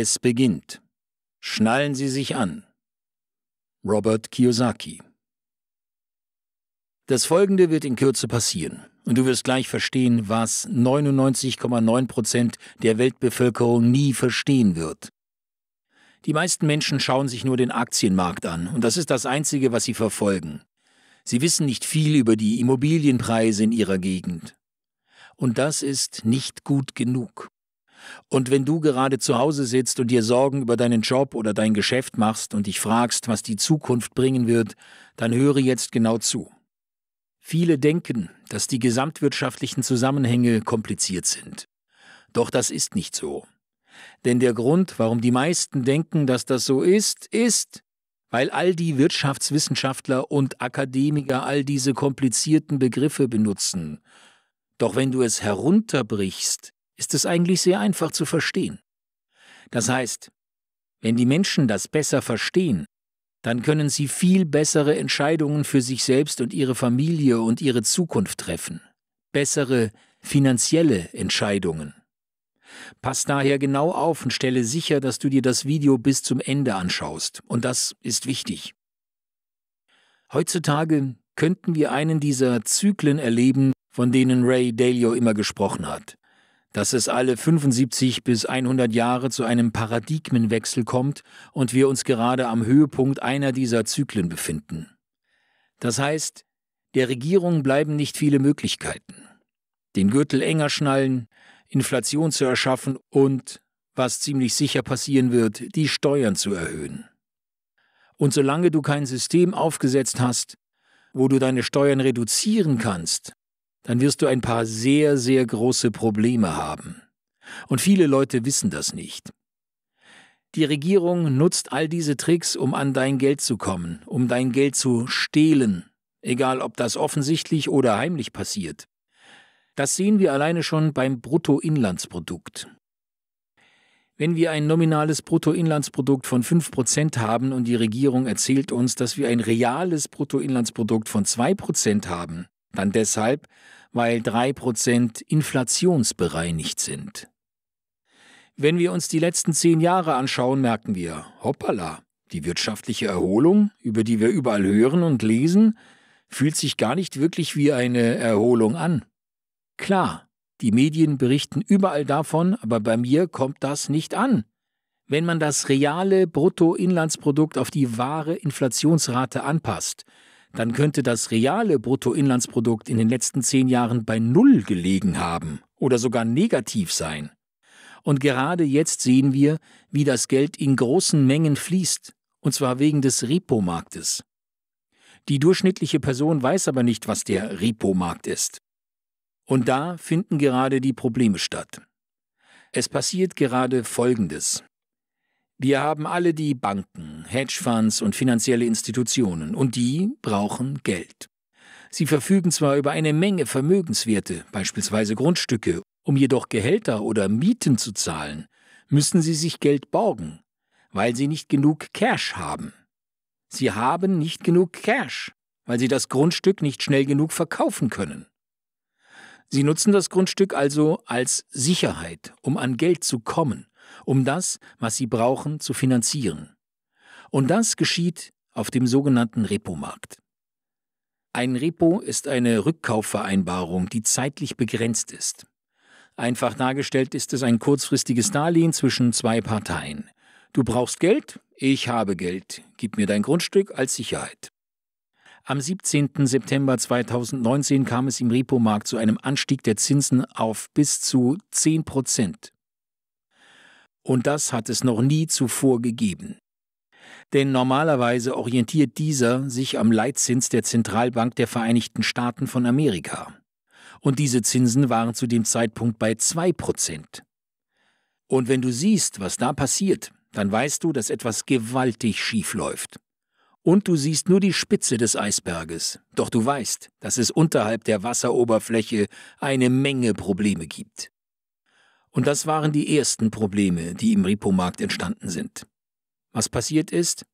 Es beginnt. Schnallen Sie sich an. Robert Kiyosaki. Das folgende wird in Kürze passieren. Und du wirst gleich verstehen, was 99,9 Prozent der Weltbevölkerung nie verstehen wird. Die meisten Menschen schauen sich nur den Aktienmarkt an und das ist das Einzige, was sie verfolgen. Sie wissen nicht viel über die Immobilienpreise in ihrer Gegend. Und das ist nicht gut genug. Und wenn du gerade zu Hause sitzt und dir Sorgen über deinen Job oder dein Geschäft machst und dich fragst, was die Zukunft bringen wird, dann höre jetzt genau zu. Viele denken, dass die gesamtwirtschaftlichen Zusammenhänge kompliziert sind. Doch das ist nicht so. Denn der Grund, warum die meisten denken, dass das so ist, ist, weil all die Wirtschaftswissenschaftler und Akademiker all diese komplizierten Begriffe benutzen. Doch wenn du es herunterbrichst, ist es eigentlich sehr einfach zu verstehen. Das heißt, wenn die Menschen das besser verstehen, dann können sie viel bessere Entscheidungen für sich selbst und ihre Familie und ihre Zukunft treffen. Bessere finanzielle Entscheidungen. Pass daher genau auf und stelle sicher, dass du dir das Video bis zum Ende anschaust. Und das ist wichtig. Heutzutage könnten wir einen dieser Zyklen erleben, von denen Ray Dalio immer gesprochen hat dass es alle 75 bis 100 Jahre zu einem Paradigmenwechsel kommt und wir uns gerade am Höhepunkt einer dieser Zyklen befinden. Das heißt, der Regierung bleiben nicht viele Möglichkeiten. Den Gürtel enger schnallen, Inflation zu erschaffen und, was ziemlich sicher passieren wird, die Steuern zu erhöhen. Und solange du kein System aufgesetzt hast, wo du deine Steuern reduzieren kannst, dann wirst du ein paar sehr, sehr große Probleme haben. Und viele Leute wissen das nicht. Die Regierung nutzt all diese Tricks, um an dein Geld zu kommen, um dein Geld zu stehlen, egal ob das offensichtlich oder heimlich passiert. Das sehen wir alleine schon beim Bruttoinlandsprodukt. Wenn wir ein nominales Bruttoinlandsprodukt von 5% haben und die Regierung erzählt uns, dass wir ein reales Bruttoinlandsprodukt von 2% haben, dann deshalb, weil 3% inflationsbereinigt sind. Wenn wir uns die letzten zehn Jahre anschauen, merken wir, hoppala, die wirtschaftliche Erholung, über die wir überall hören und lesen, fühlt sich gar nicht wirklich wie eine Erholung an. Klar, die Medien berichten überall davon, aber bei mir kommt das nicht an. Wenn man das reale Bruttoinlandsprodukt auf die wahre Inflationsrate anpasst, dann könnte das reale Bruttoinlandsprodukt in den letzten zehn Jahren bei Null gelegen haben oder sogar negativ sein. Und gerade jetzt sehen wir, wie das Geld in großen Mengen fließt, und zwar wegen des Repo-Marktes. Die durchschnittliche Person weiß aber nicht, was der Repo-Markt ist. Und da finden gerade die Probleme statt. Es passiert gerade Folgendes. Wir haben alle die Banken, Hedgefonds und finanzielle Institutionen, und die brauchen Geld. Sie verfügen zwar über eine Menge Vermögenswerte, beispielsweise Grundstücke, um jedoch Gehälter oder Mieten zu zahlen, müssen sie sich Geld borgen, weil sie nicht genug Cash haben. Sie haben nicht genug Cash, weil sie das Grundstück nicht schnell genug verkaufen können. Sie nutzen das Grundstück also als Sicherheit, um an Geld zu kommen um das, was sie brauchen, zu finanzieren. Und das geschieht auf dem sogenannten Repo-Markt. Ein Repo ist eine Rückkaufvereinbarung, die zeitlich begrenzt ist. Einfach dargestellt ist es ein kurzfristiges Darlehen zwischen zwei Parteien. Du brauchst Geld, ich habe Geld, gib mir dein Grundstück als Sicherheit. Am 17. September 2019 kam es im Repo-Markt zu einem Anstieg der Zinsen auf bis zu 10 Prozent. Und das hat es noch nie zuvor gegeben. Denn normalerweise orientiert dieser sich am Leitzins der Zentralbank der Vereinigten Staaten von Amerika. Und diese Zinsen waren zu dem Zeitpunkt bei 2%. Und wenn du siehst, was da passiert, dann weißt du, dass etwas gewaltig schief läuft. Und du siehst nur die Spitze des Eisberges, doch du weißt, dass es unterhalb der Wasseroberfläche eine Menge Probleme gibt. Und das waren die ersten Probleme, die im Repomarkt entstanden sind. Was passiert ist?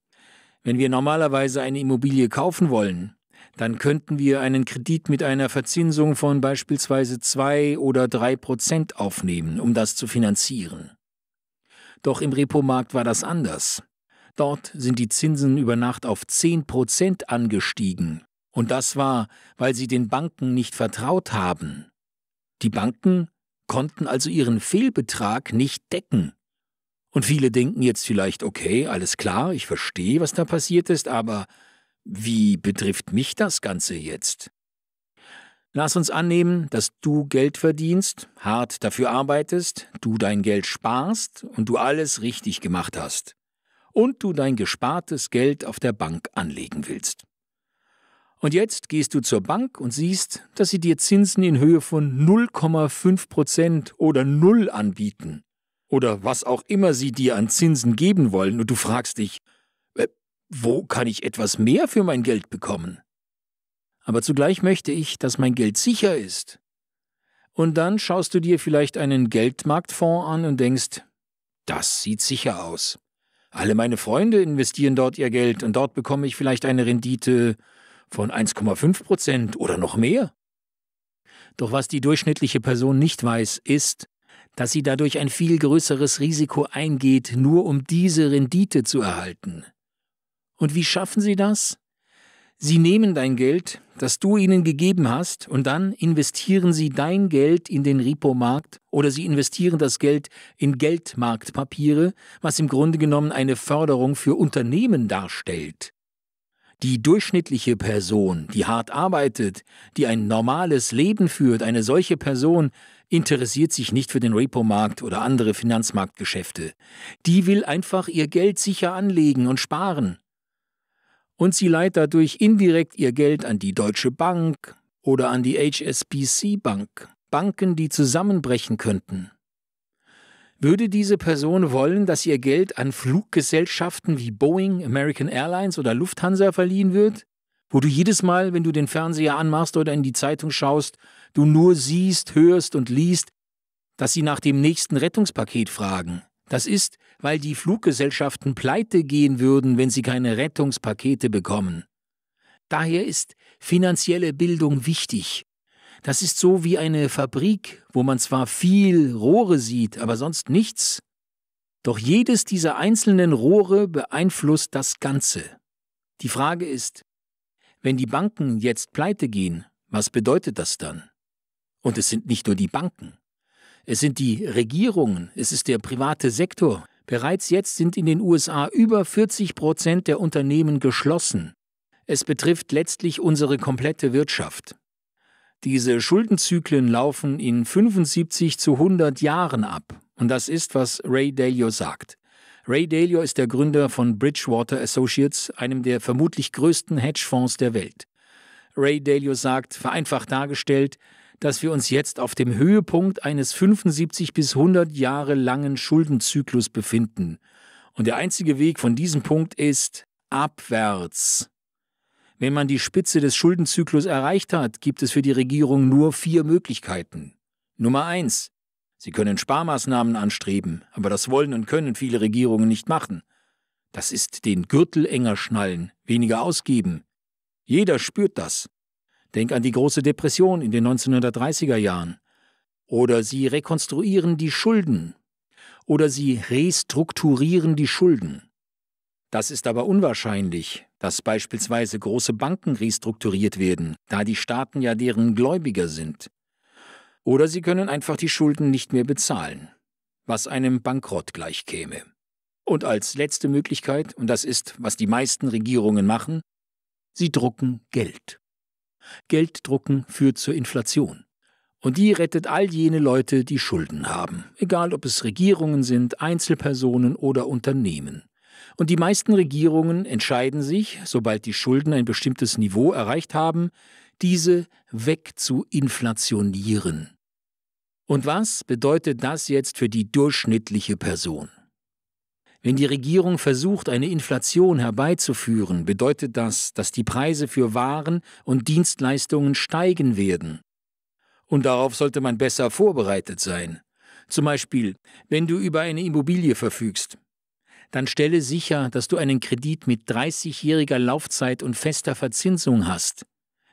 Wenn wir normalerweise eine Immobilie kaufen wollen, dann könnten wir einen Kredit mit einer Verzinsung von beispielsweise 2 oder 3 Prozent aufnehmen, um das zu finanzieren. Doch im Repomarkt war das anders. Dort sind die Zinsen über Nacht auf 10 Prozent angestiegen. Und das war, weil sie den Banken nicht vertraut haben. Die Banken konnten also ihren Fehlbetrag nicht decken. Und viele denken jetzt vielleicht, okay, alles klar, ich verstehe, was da passiert ist, aber wie betrifft mich das Ganze jetzt? Lass uns annehmen, dass du Geld verdienst, hart dafür arbeitest, du dein Geld sparst und du alles richtig gemacht hast. Und du dein gespartes Geld auf der Bank anlegen willst. Und jetzt gehst du zur Bank und siehst, dass sie dir Zinsen in Höhe von 0,5 oder null anbieten. Oder was auch immer sie dir an Zinsen geben wollen und du fragst dich, äh, wo kann ich etwas mehr für mein Geld bekommen? Aber zugleich möchte ich, dass mein Geld sicher ist. Und dann schaust du dir vielleicht einen Geldmarktfonds an und denkst, das sieht sicher aus. Alle meine Freunde investieren dort ihr Geld und dort bekomme ich vielleicht eine Rendite von 1,5 Prozent oder noch mehr. Doch was die durchschnittliche Person nicht weiß, ist, dass sie dadurch ein viel größeres Risiko eingeht, nur um diese Rendite zu erhalten. Und wie schaffen sie das? Sie nehmen dein Geld, das du ihnen gegeben hast, und dann investieren sie dein Geld in den Repo-Markt oder sie investieren das Geld in Geldmarktpapiere, was im Grunde genommen eine Förderung für Unternehmen darstellt. Die durchschnittliche Person, die hart arbeitet, die ein normales Leben führt, eine solche Person interessiert sich nicht für den Repo-Markt oder andere Finanzmarktgeschäfte. Die will einfach ihr Geld sicher anlegen und sparen. Und sie leiht dadurch indirekt ihr Geld an die Deutsche Bank oder an die HSBC Bank, Banken, die zusammenbrechen könnten. Würde diese Person wollen, dass ihr Geld an Fluggesellschaften wie Boeing, American Airlines oder Lufthansa verliehen wird? Wo du jedes Mal, wenn du den Fernseher anmachst oder in die Zeitung schaust, du nur siehst, hörst und liest, dass sie nach dem nächsten Rettungspaket fragen. Das ist, weil die Fluggesellschaften pleite gehen würden, wenn sie keine Rettungspakete bekommen. Daher ist finanzielle Bildung wichtig. Das ist so wie eine Fabrik, wo man zwar viel Rohre sieht, aber sonst nichts. Doch jedes dieser einzelnen Rohre beeinflusst das Ganze. Die Frage ist, wenn die Banken jetzt pleite gehen, was bedeutet das dann? Und es sind nicht nur die Banken. Es sind die Regierungen, es ist der private Sektor. Bereits jetzt sind in den USA über 40 Prozent der Unternehmen geschlossen. Es betrifft letztlich unsere komplette Wirtschaft. Diese Schuldenzyklen laufen in 75 zu 100 Jahren ab. Und das ist, was Ray Dalio sagt. Ray Dalio ist der Gründer von Bridgewater Associates, einem der vermutlich größten Hedgefonds der Welt. Ray Dalio sagt, vereinfacht dargestellt, dass wir uns jetzt auf dem Höhepunkt eines 75 bis 100 Jahre langen Schuldenzyklus befinden. Und der einzige Weg von diesem Punkt ist abwärts. Wenn man die Spitze des Schuldenzyklus erreicht hat, gibt es für die Regierung nur vier Möglichkeiten. Nummer eins: Sie können Sparmaßnahmen anstreben, aber das wollen und können viele Regierungen nicht machen. Das ist den Gürtel enger schnallen, weniger ausgeben. Jeder spürt das. Denk an die große Depression in den 1930er Jahren. Oder sie rekonstruieren die Schulden. Oder sie restrukturieren die Schulden. Das ist aber unwahrscheinlich, dass beispielsweise große Banken restrukturiert werden, da die Staaten ja deren Gläubiger sind. Oder sie können einfach die Schulden nicht mehr bezahlen, was einem Bankrott gleichkäme. Und als letzte Möglichkeit, und das ist, was die meisten Regierungen machen, sie drucken Geld. Gelddrucken führt zur Inflation. Und die rettet all jene Leute, die Schulden haben, egal ob es Regierungen sind, Einzelpersonen oder Unternehmen. Und die meisten Regierungen entscheiden sich, sobald die Schulden ein bestimmtes Niveau erreicht haben, diese wegzuinflationieren. Und was bedeutet das jetzt für die durchschnittliche Person? Wenn die Regierung versucht, eine Inflation herbeizuführen, bedeutet das, dass die Preise für Waren und Dienstleistungen steigen werden. Und darauf sollte man besser vorbereitet sein. Zum Beispiel, wenn du über eine Immobilie verfügst, dann stelle sicher, dass du einen Kredit mit 30-jähriger Laufzeit und fester Verzinsung hast.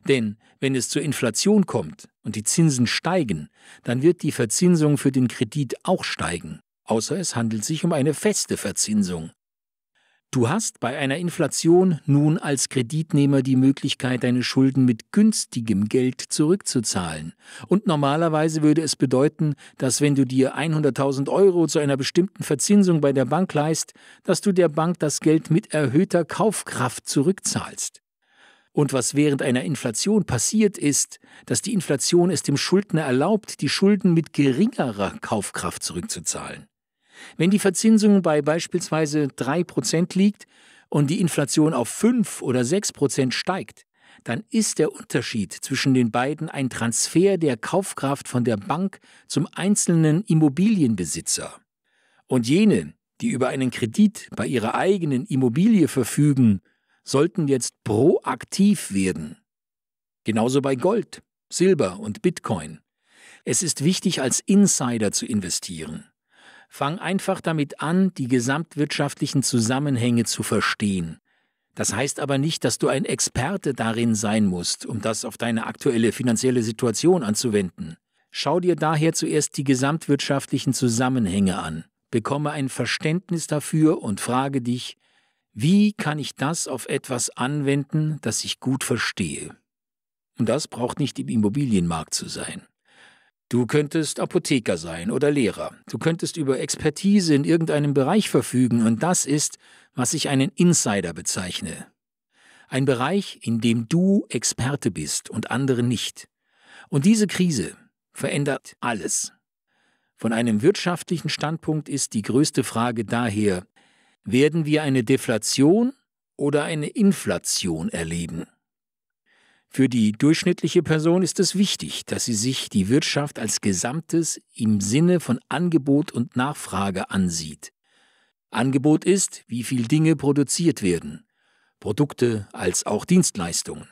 Denn wenn es zur Inflation kommt und die Zinsen steigen, dann wird die Verzinsung für den Kredit auch steigen, außer es handelt sich um eine feste Verzinsung. Du hast bei einer Inflation nun als Kreditnehmer die Möglichkeit, deine Schulden mit günstigem Geld zurückzuzahlen. Und normalerweise würde es bedeuten, dass wenn du dir 100.000 Euro zu einer bestimmten Verzinsung bei der Bank leist, dass du der Bank das Geld mit erhöhter Kaufkraft zurückzahlst. Und was während einer Inflation passiert ist, dass die Inflation es dem Schuldner erlaubt, die Schulden mit geringerer Kaufkraft zurückzuzahlen. Wenn die Verzinsung bei beispielsweise 3% liegt und die Inflation auf 5 oder 6% steigt, dann ist der Unterschied zwischen den beiden ein Transfer der Kaufkraft von der Bank zum einzelnen Immobilienbesitzer. Und jene, die über einen Kredit bei ihrer eigenen Immobilie verfügen, sollten jetzt proaktiv werden. Genauso bei Gold, Silber und Bitcoin. Es ist wichtig, als Insider zu investieren. Fang einfach damit an, die gesamtwirtschaftlichen Zusammenhänge zu verstehen. Das heißt aber nicht, dass du ein Experte darin sein musst, um das auf deine aktuelle finanzielle Situation anzuwenden. Schau dir daher zuerst die gesamtwirtschaftlichen Zusammenhänge an, bekomme ein Verständnis dafür und frage dich, wie kann ich das auf etwas anwenden, das ich gut verstehe? Und das braucht nicht im Immobilienmarkt zu sein. Du könntest Apotheker sein oder Lehrer. Du könntest über Expertise in irgendeinem Bereich verfügen und das ist, was ich einen Insider bezeichne. Ein Bereich, in dem du Experte bist und andere nicht. Und diese Krise verändert alles. Von einem wirtschaftlichen Standpunkt ist die größte Frage daher, werden wir eine Deflation oder eine Inflation erleben? Für die durchschnittliche Person ist es wichtig, dass sie sich die Wirtschaft als Gesamtes im Sinne von Angebot und Nachfrage ansieht. Angebot ist, wie viel Dinge produziert werden, Produkte als auch Dienstleistungen.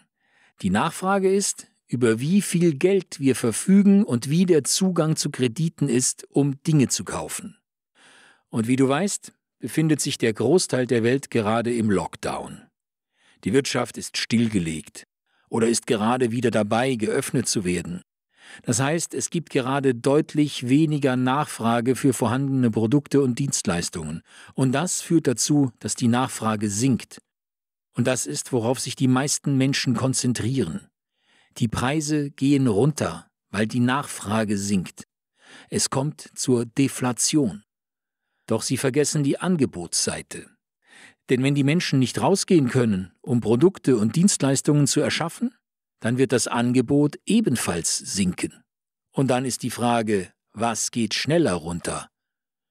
Die Nachfrage ist, über wie viel Geld wir verfügen und wie der Zugang zu Krediten ist, um Dinge zu kaufen. Und wie du weißt, befindet sich der Großteil der Welt gerade im Lockdown. Die Wirtschaft ist stillgelegt oder ist gerade wieder dabei, geöffnet zu werden. Das heißt, es gibt gerade deutlich weniger Nachfrage für vorhandene Produkte und Dienstleistungen. Und das führt dazu, dass die Nachfrage sinkt. Und das ist, worauf sich die meisten Menschen konzentrieren. Die Preise gehen runter, weil die Nachfrage sinkt. Es kommt zur Deflation. Doch sie vergessen die Angebotsseite. Denn wenn die Menschen nicht rausgehen können, um Produkte und Dienstleistungen zu erschaffen, dann wird das Angebot ebenfalls sinken. Und dann ist die Frage, was geht schneller runter?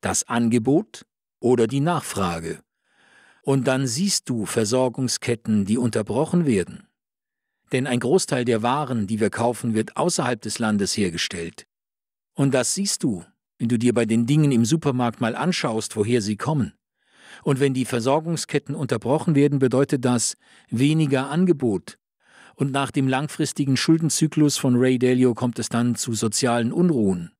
Das Angebot oder die Nachfrage? Und dann siehst du Versorgungsketten, die unterbrochen werden. Denn ein Großteil der Waren, die wir kaufen, wird außerhalb des Landes hergestellt. Und das siehst du, wenn du dir bei den Dingen im Supermarkt mal anschaust, woher sie kommen. Und wenn die Versorgungsketten unterbrochen werden, bedeutet das weniger Angebot. Und nach dem langfristigen Schuldenzyklus von Ray Dalio kommt es dann zu sozialen Unruhen.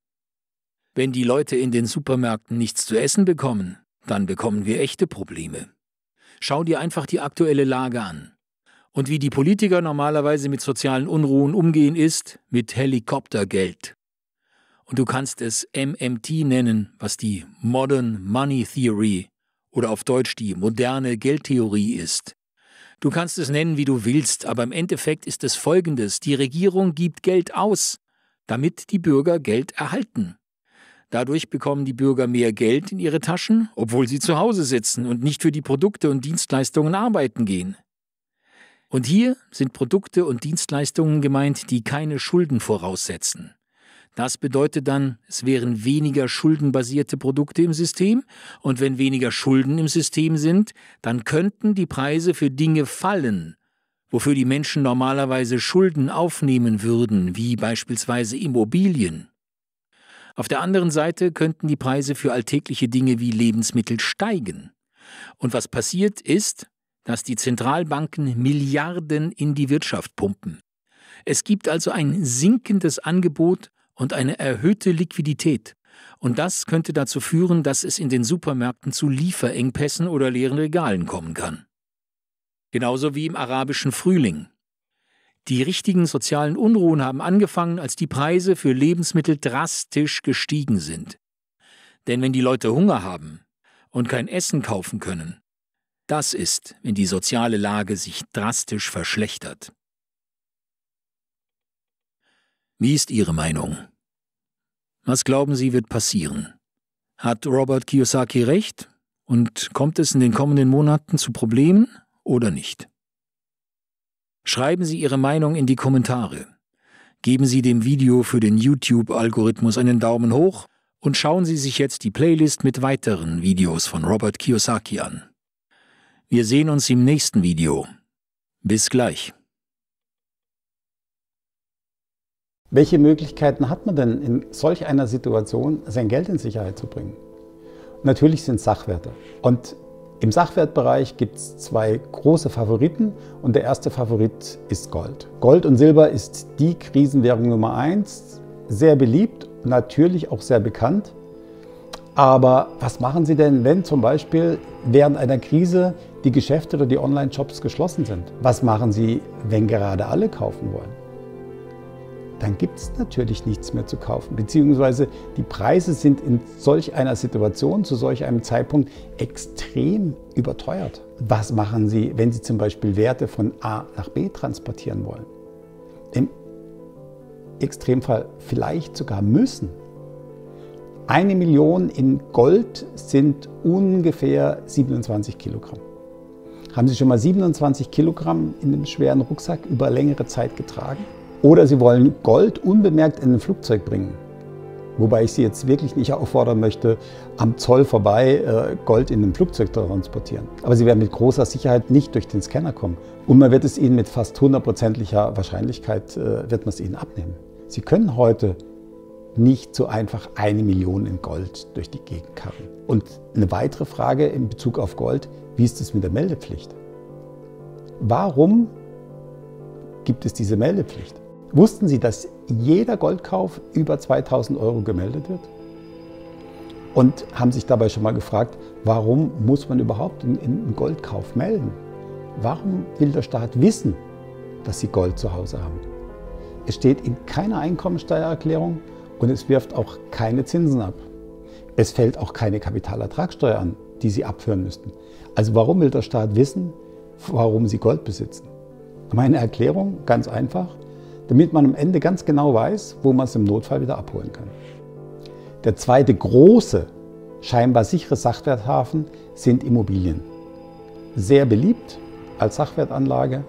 Wenn die Leute in den Supermärkten nichts zu essen bekommen, dann bekommen wir echte Probleme. Schau dir einfach die aktuelle Lage an. Und wie die Politiker normalerweise mit sozialen Unruhen umgehen, ist mit Helikoptergeld. Und du kannst es MMT nennen, was die Modern Money Theory oder auf Deutsch die moderne Geldtheorie ist. Du kannst es nennen, wie du willst, aber im Endeffekt ist es folgendes Die Regierung gibt Geld aus, damit die Bürger Geld erhalten. Dadurch bekommen die Bürger mehr Geld in ihre Taschen, obwohl sie zu Hause sitzen und nicht für die Produkte und Dienstleistungen arbeiten gehen. Und hier sind Produkte und Dienstleistungen gemeint, die keine Schulden voraussetzen. Das bedeutet dann, es wären weniger schuldenbasierte Produkte im System. Und wenn weniger Schulden im System sind, dann könnten die Preise für Dinge fallen, wofür die Menschen normalerweise Schulden aufnehmen würden, wie beispielsweise Immobilien. Auf der anderen Seite könnten die Preise für alltägliche Dinge wie Lebensmittel steigen. Und was passiert ist, dass die Zentralbanken Milliarden in die Wirtschaft pumpen. Es gibt also ein sinkendes Angebot und eine erhöhte Liquidität. Und das könnte dazu führen, dass es in den Supermärkten zu Lieferengpässen oder leeren Regalen kommen kann. Genauso wie im arabischen Frühling. Die richtigen sozialen Unruhen haben angefangen, als die Preise für Lebensmittel drastisch gestiegen sind. Denn wenn die Leute Hunger haben und kein Essen kaufen können, das ist, wenn die soziale Lage sich drastisch verschlechtert. Wie ist Ihre Meinung? Was glauben Sie, wird passieren? Hat Robert Kiyosaki recht? Und kommt es in den kommenden Monaten zu Problemen oder nicht? Schreiben Sie Ihre Meinung in die Kommentare. Geben Sie dem Video für den YouTube-Algorithmus einen Daumen hoch und schauen Sie sich jetzt die Playlist mit weiteren Videos von Robert Kiyosaki an. Wir sehen uns im nächsten Video. Bis gleich. Welche Möglichkeiten hat man denn in solch einer Situation, sein Geld in Sicherheit zu bringen? Natürlich sind Sachwerte. Und im Sachwertbereich gibt es zwei große Favoriten und der erste Favorit ist Gold. Gold und Silber ist die Krisenwährung Nummer eins, sehr beliebt, natürlich auch sehr bekannt. Aber was machen Sie denn, wenn zum Beispiel während einer Krise die Geschäfte oder die Online-Shops geschlossen sind? Was machen Sie, wenn gerade alle kaufen wollen? dann gibt es natürlich nichts mehr zu kaufen. Beziehungsweise die Preise sind in solch einer Situation, zu solch einem Zeitpunkt extrem überteuert. Was machen Sie, wenn Sie zum Beispiel Werte von A nach B transportieren wollen? Im Extremfall vielleicht sogar müssen. Eine Million in Gold sind ungefähr 27 Kilogramm. Haben Sie schon mal 27 Kilogramm in einem schweren Rucksack über längere Zeit getragen? Oder Sie wollen Gold unbemerkt in ein Flugzeug bringen. Wobei ich Sie jetzt wirklich nicht auffordern möchte, am Zoll vorbei äh, Gold in ein Flugzeug zu transportieren. Aber Sie werden mit großer Sicherheit nicht durch den Scanner kommen. Und man wird es Ihnen mit fast hundertprozentiger Wahrscheinlichkeit, äh, wird man es Ihnen abnehmen. Sie können heute nicht so einfach eine Million in Gold durch die Gegend karren. Und eine weitere Frage in Bezug auf Gold, wie ist es mit der Meldepflicht? Warum gibt es diese Meldepflicht? Wussten Sie, dass jeder Goldkauf über 2000 Euro gemeldet wird? Und haben sich dabei schon mal gefragt, warum muss man überhaupt einen Goldkauf melden? Warum will der Staat wissen, dass Sie Gold zu Hause haben? Es steht in keiner Einkommensteuererklärung und es wirft auch keine Zinsen ab. Es fällt auch keine Kapitalertragssteuer an, die Sie abführen müssten. Also warum will der Staat wissen, warum Sie Gold besitzen? Meine Erklärung ganz einfach damit man am Ende ganz genau weiß, wo man es im Notfall wieder abholen kann. Der zweite große, scheinbar sichere Sachwerthafen sind Immobilien. Sehr beliebt als Sachwertanlage.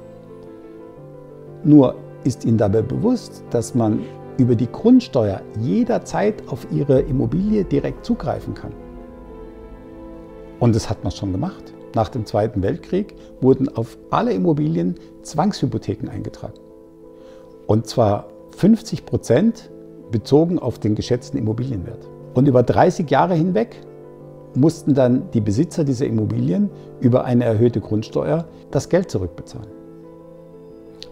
Nur ist Ihnen dabei bewusst, dass man über die Grundsteuer jederzeit auf Ihre Immobilie direkt zugreifen kann. Und das hat man schon gemacht. Nach dem Zweiten Weltkrieg wurden auf alle Immobilien Zwangshypotheken eingetragen. Und zwar 50 Prozent bezogen auf den geschätzten Immobilienwert. Und über 30 Jahre hinweg mussten dann die Besitzer dieser Immobilien über eine erhöhte Grundsteuer das Geld zurückbezahlen.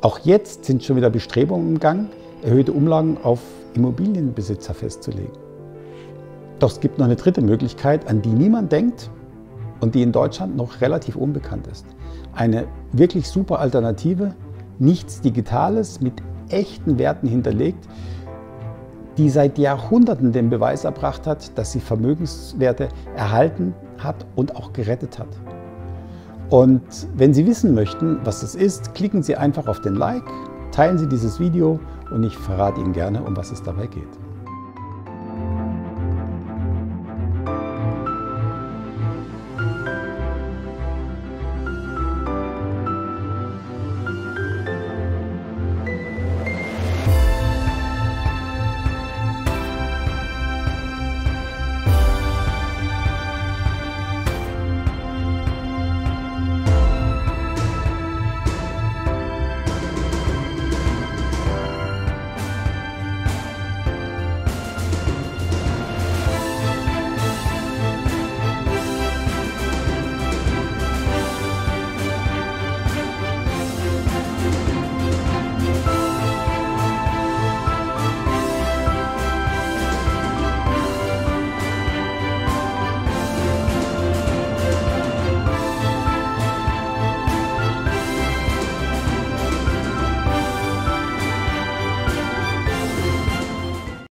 Auch jetzt sind schon wieder Bestrebungen im Gang, erhöhte Umlagen auf Immobilienbesitzer festzulegen. Doch es gibt noch eine dritte Möglichkeit, an die niemand denkt und die in Deutschland noch relativ unbekannt ist. Eine wirklich super Alternative, nichts Digitales mit echten Werten hinterlegt, die seit Jahrhunderten den Beweis erbracht hat, dass sie Vermögenswerte erhalten hat und auch gerettet hat. Und wenn Sie wissen möchten, was das ist, klicken Sie einfach auf den Like, teilen Sie dieses Video und ich verrate Ihnen gerne, um was es dabei geht.